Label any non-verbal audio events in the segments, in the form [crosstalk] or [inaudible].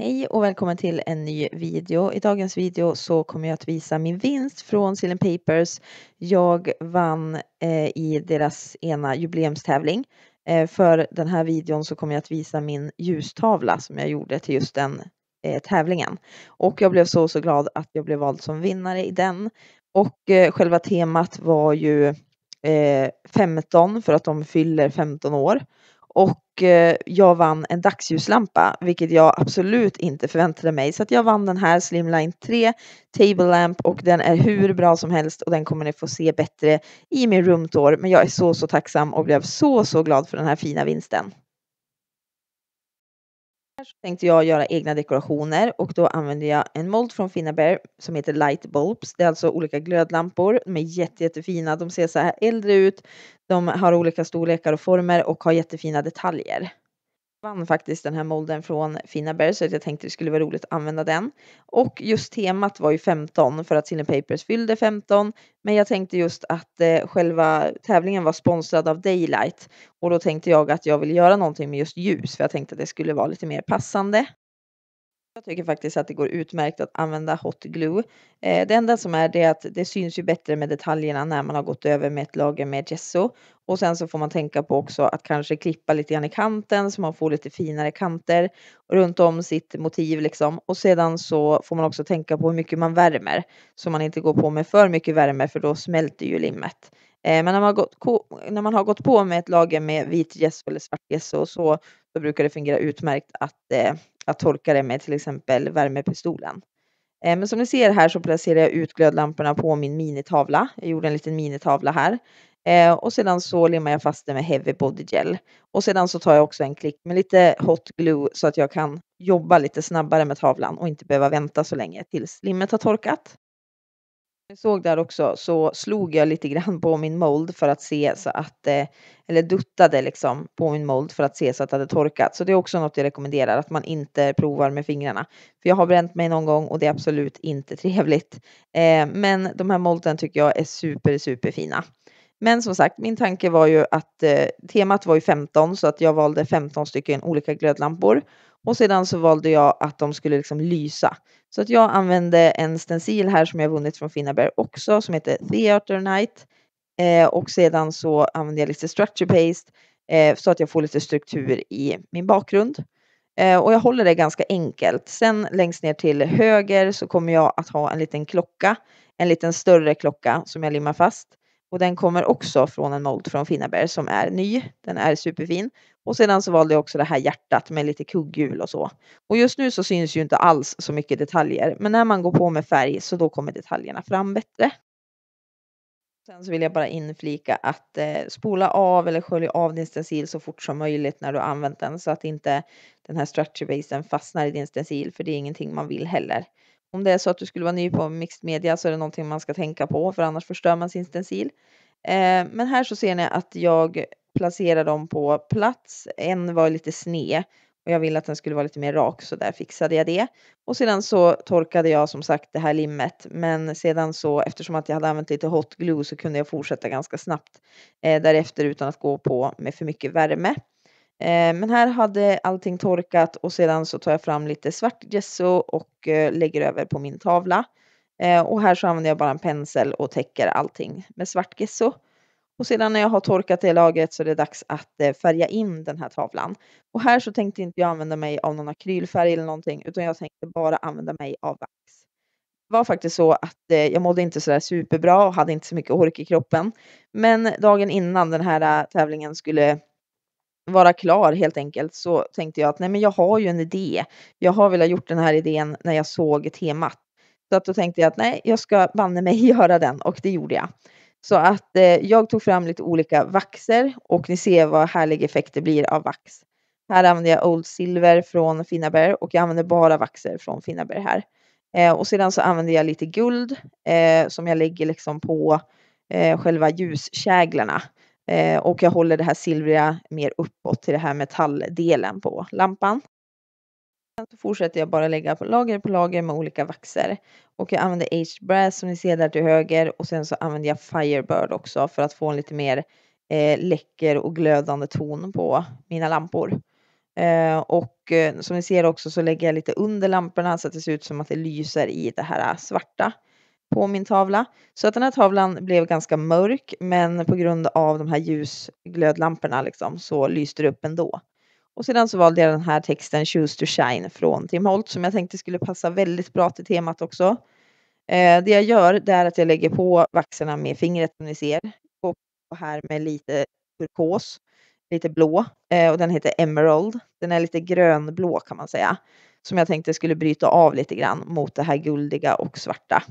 Hej och välkommen till en ny video. I dagens video så kommer jag att visa min vinst från Silent Papers. Jag vann eh, i deras ena jubileumstävling. Eh, för den här videon så kommer jag att visa min ljustavla som jag gjorde till just den eh, tävlingen. Och jag blev så, så glad att jag blev vald som vinnare i den. Och eh, själva temat var ju 15 eh, för att de fyller 15 år och eh, jag vann en dagsljuslampa, vilket jag absolut inte förväntade mig. Så att jag vann den här Slimline 3 Table Lamp och den är hur bra som helst och den kommer ni få se bättre i min roomtour. Men jag är så, så tacksam och blev så, så glad för den här fina vinsten. Här så tänkte jag göra egna dekorationer och då använder jag en mold från Finnabear som heter Light Bulbs. Det är alltså olika glödlampor. De är jätte, jättefina. De ser så här äldre ut. De har olika storlekar och former och har jättefina detaljer vann faktiskt den här molden från Fina Bear så jag tänkte det skulle vara roligt att använda den. Och just temat var ju 15 för att Silly Papers fyllde 15. Men jag tänkte just att eh, själva tävlingen var sponsrad av Daylight och då tänkte jag att jag ville göra någonting med just ljus för jag tänkte att det skulle vara lite mer passande. Jag tycker faktiskt att det går utmärkt att använda hot glue. Eh, det enda som är det är att det syns ju bättre med detaljerna när man har gått över med ett lager med gesso. Och sen så får man tänka på också att kanske klippa lite grann i kanten så man får lite finare kanter runt om sitt motiv liksom. Och sedan så får man också tänka på hur mycket man värmer så man inte går på med för mycket värme för då smälter ju limmet. Eh, men när man, gått, när man har gått på med ett lager med vit gesso eller svart gesso så då brukar det fungera utmärkt att, eh, att torka det med till exempel värmepistolen. Eh, men som ni ser här så placerar jag ut glödlamporna på min minitavla. Jag gjorde en liten minitavla här. Eh, och sedan så limmar jag fast det med Heavy Body Gel. Och sedan så tar jag också en klick med lite Hot Glue så att jag kan jobba lite snabbare med tavlan och inte behöva vänta så länge tills limmet har torkat. Jag såg där också så slog jag lite grann på min mold för att se så att, eh, eller duttade liksom på min mold för att se så att det hade torkat. Så det är också något jag rekommenderar, att man inte provar med fingrarna. För jag har bränt mig någon gång och det är absolut inte trevligt. Eh, men de här molden tycker jag är super, super fina. Men som sagt, min tanke var ju att eh, temat var ju 15 så att jag valde 15 stycken olika glödlampor och sedan så valde jag att de skulle liksom lysa. Så att jag använde en stencil här som jag vunnit från Finnaberg också som heter Theater Night. Eh, och sedan så använde jag lite structure paste eh, så att jag får lite struktur i min bakgrund. Eh, och jag håller det ganska enkelt. Sen längst ner till höger så kommer jag att ha en liten klocka, en liten större klocka som jag limmar fast. Och den kommer också från en mold från Finnaberg som är ny. Den är superfin. Och sedan så valde jag också det här hjärtat med lite kugghjul och så. Och just nu så syns ju inte alls så mycket detaljer, men när man går på med färg så då kommer detaljerna fram bättre. Sen så vill jag bara inflika att eh, spola av eller skölja av din stencil så fort som möjligt när du använt den så att inte den här stretcherbasen fastnar i din stencil för det är ingenting man vill heller. Om det är så att du skulle vara ny på mixed media så är det någonting man ska tänka på för annars förstör man sin stencil. Eh, men här så ser ni att jag placera dem på plats. En var lite sned och jag ville att den skulle vara lite mer rak så där fixade jag det. Och sedan så torkade jag som sagt det här limmet men sedan så eftersom att jag hade använt lite hot glue så kunde jag fortsätta ganska snabbt eh, därefter utan att gå på med för mycket värme. Eh, men här hade allting torkat och sedan så tar jag fram lite svart gesso och eh, lägger över på min tavla. Eh, och här så använder jag bara en pensel och täcker allting med svart gesso. Och sedan när jag har torkat det lagret så är det dags att eh, färga in den här tavlan. Och här så tänkte inte jag använda mig av någon akrylfärg eller någonting utan jag tänkte bara använda mig av vax. Det var faktiskt så att eh, jag mådde inte sådär superbra och hade inte så mycket ork i kroppen. Men dagen innan den här eh, tävlingen skulle vara klar helt enkelt så tänkte jag att nej men jag har ju en idé. Jag har velat gjort den här idén när jag såg temat. Så att då tänkte jag att nej, jag ska banne mig [laughs] göra den och det gjorde jag. Så att eh, jag tog fram lite olika vaxer och ni ser vad härlig effekt det blir av vax. Här använder jag Old Silver från Finnaber och jag använder bara vaxer från Finnaber här. Eh, och sedan så använder jag lite guld eh, som jag lägger liksom på eh, själva ljuskäglarna. Eh, och jag håller det här silvriga mer uppåt till det här metalldelen på lampan så fortsätter jag bara lägga på lager på lager med olika vaxer. Och jag använder Aged Brass som ni ser där till höger och sen så använder jag Firebird också för att få en lite mer eh, läcker och glödande ton på mina lampor. Eh, och eh, som ni ser också så lägger jag lite under lamporna så att det ser ut som att det lyser i det här eh, svarta på min tavla. Så att den här tavlan blev ganska mörk men på grund av de här ljusglödlamporna liksom, så lyste det upp ändå. Och sedan så valde jag den här texten Choose to shine från Tim Holt som jag tänkte skulle passa väldigt bra till temat också. Eh, det jag gör det är att jag lägger på vaxerna med fingret som ni ser. Och här med lite turkos, lite blå eh, och den heter Emerald. Den är lite grönblå kan man säga. Som jag tänkte skulle bryta av lite grann mot det här guldiga och svarta.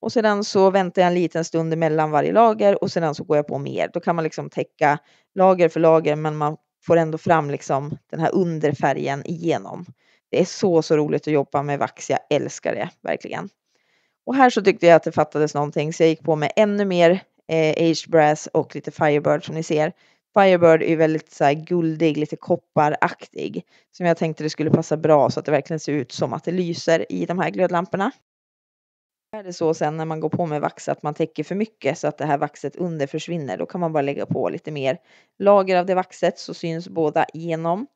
Och sedan så väntar jag en liten stund mellan varje lager och sedan så går jag på mer. Då kan man liksom täcka lager för lager men man får ändå fram liksom den här underfärgen igenom. Det är så, så roligt att jobba med vax. Jag älskar det verkligen. Och här så tyckte jag att det fattades någonting så jag gick på med ännu mer eh, aged brass och lite Firebird som ni ser. Firebird är väldigt så här, guldig, lite kopparaktig som jag tänkte det skulle passa bra så att det verkligen ser ut som att det lyser i de här glödlamporna. Är det så sen när man går på med vax att man täcker för mycket så att det här vaxet under försvinner, då kan man bara lägga på lite mer lager av det vaxet så syns båda igenom.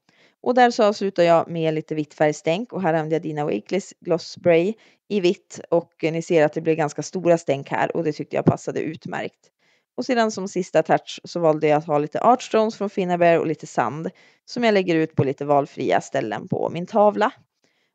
Och där så avslutar jag med lite vitt färgstänk och här använder jag Dina Wakeless Gloss Spray i vitt och ni ser att det blir ganska stora stänk här och det tyckte jag passade utmärkt. Och sedan som sista touch så valde jag att ha lite Artstones från Finnabear och lite sand som jag lägger ut på lite valfria ställen på min tavla.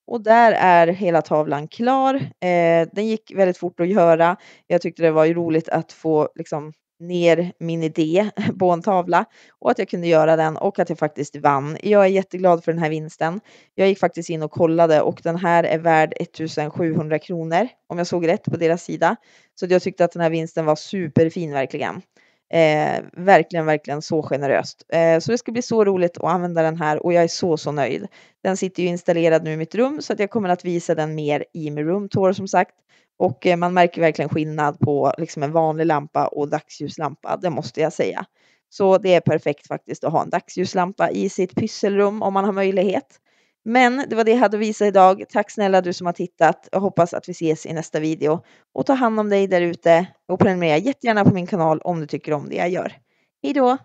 Och där är hela tavlan klar. Eh, den gick väldigt fort att göra. Jag tyckte det var roligt att få liksom, ner min idé [laughs] på en tavla och att jag kunde göra den och att jag faktiskt vann. Jag är jätteglad för den här vinsten. Jag gick faktiskt in och kollade och den här är värd 1700 kronor om jag såg rätt på deras sida. Så jag tyckte att den här vinsten var superfin verkligen. Eh, verkligen, verkligen så generöst. Eh, så det ska bli så roligt att använda den här och jag är så, så nöjd. Den sitter ju installerad nu i mitt rum så att jag kommer att visa den mer i min room tour som sagt. Och eh, man märker verkligen skillnad på liksom en vanlig lampa och dagsljuslampa, det måste jag säga. Så det är perfekt faktiskt att ha en dagsljuslampa i sitt pysselrum om man har möjlighet. Men det var det jag hade att visa idag. Tack snälla du som har tittat. Jag hoppas att vi ses i nästa video. Och ta hand om dig där ute och prenumerera jättegärna på min kanal om du tycker om det jag gör. Hej då!